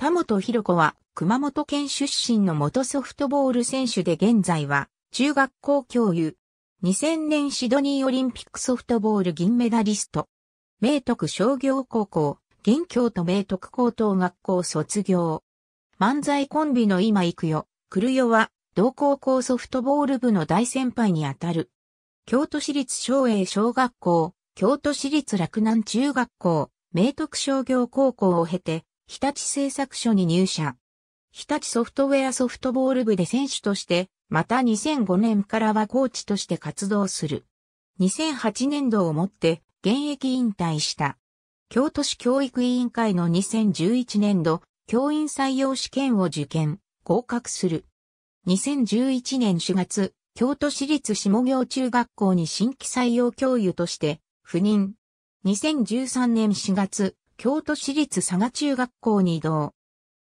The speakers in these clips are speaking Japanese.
田本博子は熊本県出身の元ソフトボール選手で現在は中学校教諭。2000年シドニーオリンピックソフトボール銀メダリスト。明徳商業高校、現京都明徳高等学校卒業。漫才コンビの今行くよ、来るよは同高校ソフトボール部の大先輩にあたる。京都市立昭栄小学校、京都市立洛南中学校、明徳商業高校を経て、日立製作所に入社。日立ソフトウェアソフトボール部で選手として、また2005年からはコーチとして活動する。2008年度をもって現役引退した。京都市教育委員会の2011年度、教員採用試験を受験、合格する。2011年4月、京都市立下行中学校に新規採用教諭として、赴任。2013年4月、京都市立佐賀中学校に移動。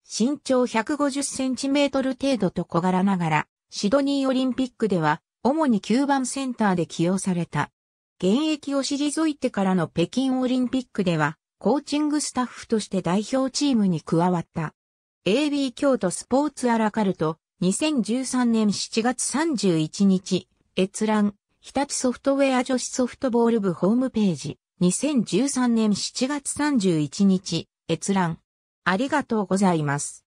身長150センチメートル程度と小柄ながら、シドニーオリンピックでは、主に9番センターで起用された。現役を退いてからの北京オリンピックでは、コーチングスタッフとして代表チームに加わった。AB 京都スポーツアラカルト、2013年7月31日、閲覧、日立ソフトウェア女子ソフトボール部ホームページ。2013年7月31日、閲覧。ありがとうございます。